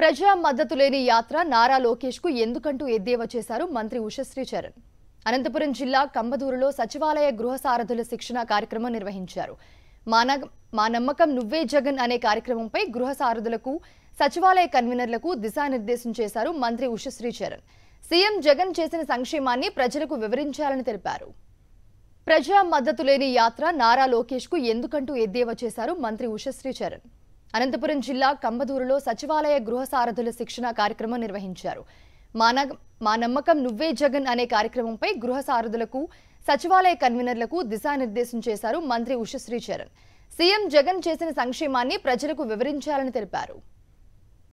ప్రజా మద్దతు లేని యాత్ర నారా లోకేష్ కు ఎందుకంటూ ఎద్దేవా చేశారు మంత్రి ఉషశ్రీ చరణ్ అనంతపురం జిల్లా కంబదూరులో సచివాలయ గృహ సారథుల శిక్షణ కార్యక్రమం నిర్వహించారు మాన మా నమ్మకం నువ్వే జగన్ అనే కార్యక్రమంపై గృహ సారథులకు సచివాలయ కన్వీనర్లకు దిశానిర్దేశం చేశారు మంత్రి ఉషశ్రీ చరణ్ సీఎం జగన్ చేసిన సంక్షేమాన్ని ప్రజలకు వివరించాలని తెలిపారు ప్రజా మద్దతు లేని యాత్ర నారా లోకేష్ కు ఎందుకంటూ ఎద్దేవా చేశారు మంత్రి ఉషశ్రీ చరణ్ అనంతపురం జిల్లా కంబదూరులో సచివాలయ గృహ సారథుల శిక్షణ కార్యక్రమం నిర్వహించారు మాన మా నమ్మకం నువ్వే జగన్ అనే కార్యక్రమంపై గృహ సారథులకు సచివాలయ కన్వీనర్లకు దిశానిర్దేశం చేశారు మంత్రి ఉషశ్రీచరణ్ సీఎం జగన్ చేసిన సంక్షేమాన్ని ప్రజలకు వివరించాలని తెలిపారు